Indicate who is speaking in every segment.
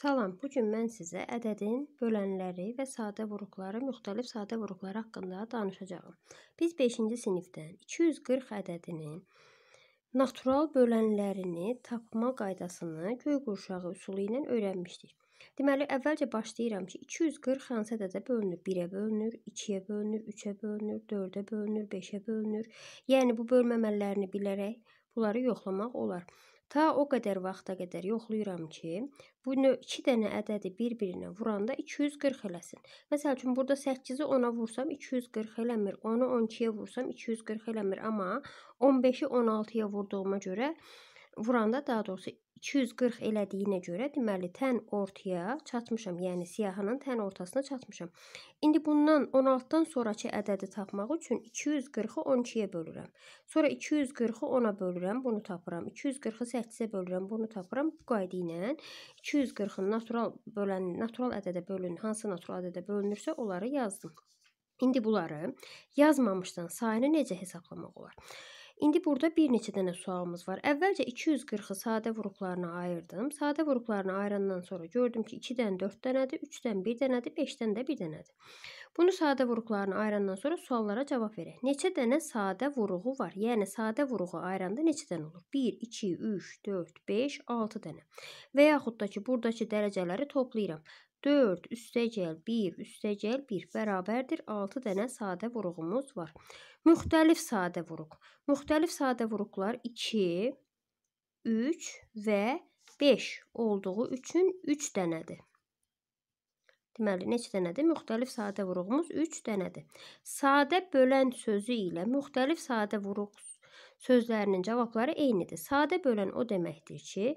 Speaker 1: Salam, bu gün mən sizə ədədin bölənləri və sadə vuruqları, müxtəlif sadə vuruqlar haqqında danışacağam. Biz 5-ci sinifdən 240 ədədinin natural bölənlərini tapma qaydasını göy qurşağı üsulu ilə öyrənmişdik. Deməli, əvvəlcə başlayıram ki, 240 hansı ədədə bölünür? 1-ə bölünür, 2-yə bölünür, 3-ə bölünür, 4-ə bölünür, 5-ə bölünür. Yəni bu bölmə əməllərini bilərək bunları yoxlamaq olar. Ta o qədər vaxta qədər yoxlayıram ki, bu iki dənə ədədi bir-birinə vuranda 240 eləsin. Məsəl üçün burada 8-i 10-a vursam 240 eləmir, 10-u 12-yə vursam 240 eləmir, amma 15-i 16-ya vurduğuma görə vuranda daha doğrusu 240 elədiyinə görə deməli tən ortaya çatmışam. Yəni siyahının tən ortasına çatmışam. İndi bundan 16-dan sonrakı ədədi tapmaq üçün 240-ı 12-yə bölürəm. Sonra 240-ı 10-a bölürəm, bunu tapıram. 240-ı 8-ə bölürəm, bunu tapıram. Bu qayda ilə 240-ın natural bölən natural ədədə bölün, hansı natural ədədə bölünürsə onları yazdım. İndi bunları yazmamışdan sayını necə hesablamaq olar? İndi burada bir neçə dənə sualımız var. Əvvəlcə 240-ı sadə vuruqlarına ayırdım. Sadə vuruqlarına ayırandan sonra gördüm ki, 2-dən 4 dənədir, 3-dən 1 dənədir, 5-dən də 1 dənədir. Bunu sadə vuruqlarına ayırandan sonra suallara cavab verək. Neçə dənə sadə vuruğu var? Yəni sadə vuruğu ayıranda neçə dənə olur? 1, 2, 3, 4, 5, 6 dənə. Və yaxud da ki, buradakı dərəcələri toplayıram. 4 üstəgəl 1 üstəgəl 1 bərabərdir 6 dənə sadə vuruğumuz var. Müxtəlif sadə vuruq. Müxtəlif sadə vuruqlar 2, 3 və 5 olduğu üçün 3 dənədir. Deməli, neçə dənədir? Müxtəlif sadə vuruğumuz 3 dənədir. Sadə bölən sözü ilə müxtəlif sadə vuruq sözlərinin cavabları eynidir. Sadə bölən o deməkdir ki,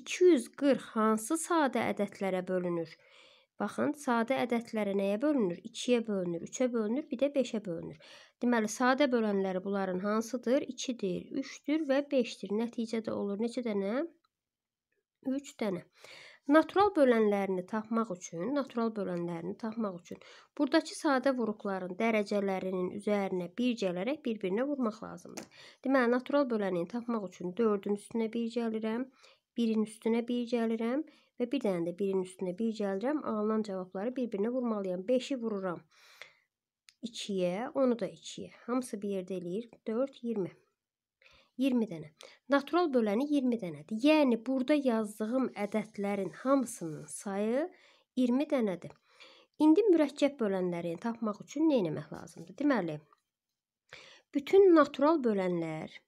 Speaker 1: 240 hansı sadə ədədlərə bölünür? 240 Baxın, sadə ədədlərə nəyə bölünür? 2-yə bölünür, 3-ə bölünür, bir də 5-ə bölünür. Deməli, sadə bölənləri bunların hansıdır? 2-dir, 3-dür və 5-dir. Nəticədə olur necə dənə? 3 dənə. Natural bölənlərini tapmaq üçün, natural bölənlərini tapmaq üçün buradakı sadə vuruqların dərəcələrinin üzərinə bir gələrək bir-birinə vurmaq lazımdır. Deməli, natural bölənini tapmaq üçün 4-ün üstünə 1 gəlirəm, 1-in üstünə 1 gəlirəm, və bir dənə də birin üstünə bir gəldirəm. Alınan cavabları bir-birinə vurmalıyam. 5-i vururam 2-yə, onu da 2-yə. Hamısı bir yerdə eləyir. 4, 20. 20 dənə. Natural böləni 20 dənədir. Yəni burada yazdığım ədədlərin hamısının sayı 20 dənədir. İndi mürəkkəb bölənləri tapmaq üçün nə etmək lazımdır? Deməli, bütün natural bölənlər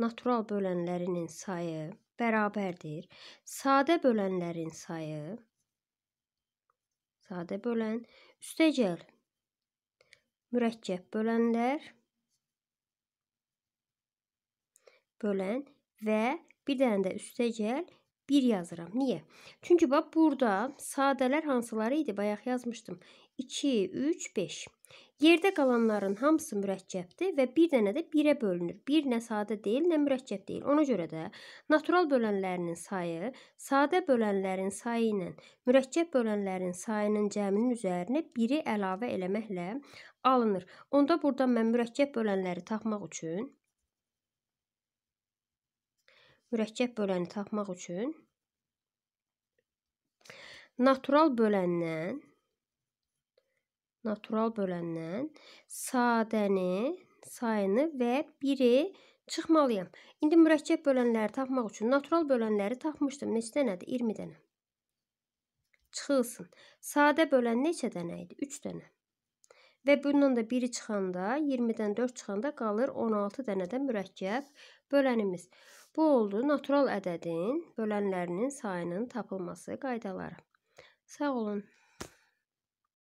Speaker 1: natural bölənlərinin sayı bərabərdir. Sadə bölənlərin sayı sadə bölən üstəgəl mürəkkəb bölənlər bölən və bir dənə də üstəgəl 1 yazıram. Niyə? Çünki bax burada sadələr hansıları idi? Bayaq yazmışdım. 2, 3, 5. Yerdə qalanların hamısı mürəkkəbdir və bir dənə də 1-ə bölünür. 1 nə sadə deyil, nə mürəkkəb deyil. Ona görə də natural bölənlərinin sayı sadə bölənlərin sayı ilə mürəkkəb bölənlərin sayının cəminin üzərinə 1-i əlavə eləməklə alınır. Onda burada mən mürəkkəb bölənləri tapmaq üçün mürəkkəb böləni tapmaq üçün natural böləndən natural böləndən sadəni, sayını və 1-i çıxmalıyam. İndi mürəkkəb bölənləri tapmaq üçün natural bölənləri tapmışdım. Neçə dənədir? 20 dənə. Çıxılsın. Sadə bölən neçə dənə idi? 3 dənə. Və bundan da 1-i çıxanda, 20-dən 4 çıxanda qalır 16 dənə də mürəkkəb Bölənimiz. Bu oldu natural ədədin bölənlərinin sayının tapılması qaydaları. Sağ olun.